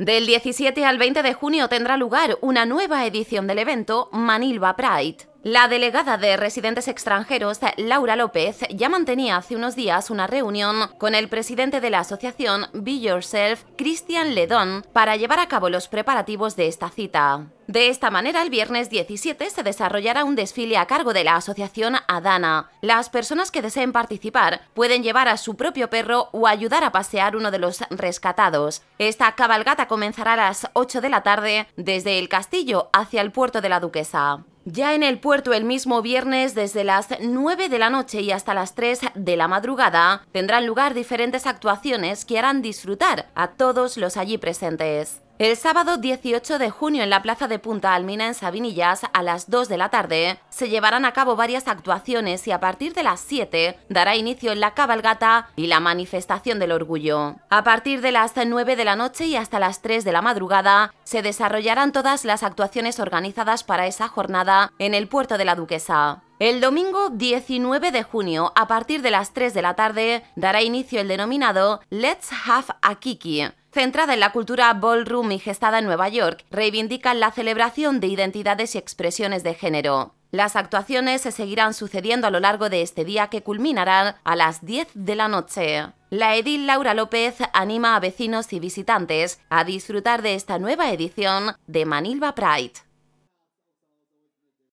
Del 17 al 20 de junio tendrá lugar una nueva edición del evento Manilva Pride. La delegada de residentes extranjeros, Laura López, ya mantenía hace unos días una reunión con el presidente de la asociación Be Yourself, Christian Ledón, para llevar a cabo los preparativos de esta cita. De esta manera, el viernes 17 se desarrollará un desfile a cargo de la asociación Adana. Las personas que deseen participar pueden llevar a su propio perro o ayudar a pasear uno de los rescatados. Esta cabalgata comenzará a las 8 de la tarde desde el castillo hacia el puerto de la Duquesa. Ya en el puerto el mismo viernes desde las 9 de la noche y hasta las 3 de la madrugada tendrán lugar diferentes actuaciones que harán disfrutar a todos los allí presentes. El sábado 18 de junio en la plaza de Punta Almina en Sabinillas a las 2 de la tarde se llevarán a cabo varias actuaciones y a partir de las 7 dará inicio la cabalgata y la manifestación del orgullo. A partir de las 9 de la noche y hasta las 3 de la madrugada se desarrollarán todas las actuaciones organizadas para esa jornada en el puerto de la Duquesa. El domingo 19 de junio, a partir de las 3 de la tarde, dará inicio el denominado Let's Have a Kiki. Centrada en la cultura ballroom y gestada en Nueva York, reivindica la celebración de identidades y expresiones de género. Las actuaciones se seguirán sucediendo a lo largo de este día que culminarán a las 10 de la noche. La edil Laura López anima a vecinos y visitantes a disfrutar de esta nueva edición de Manilva Pride.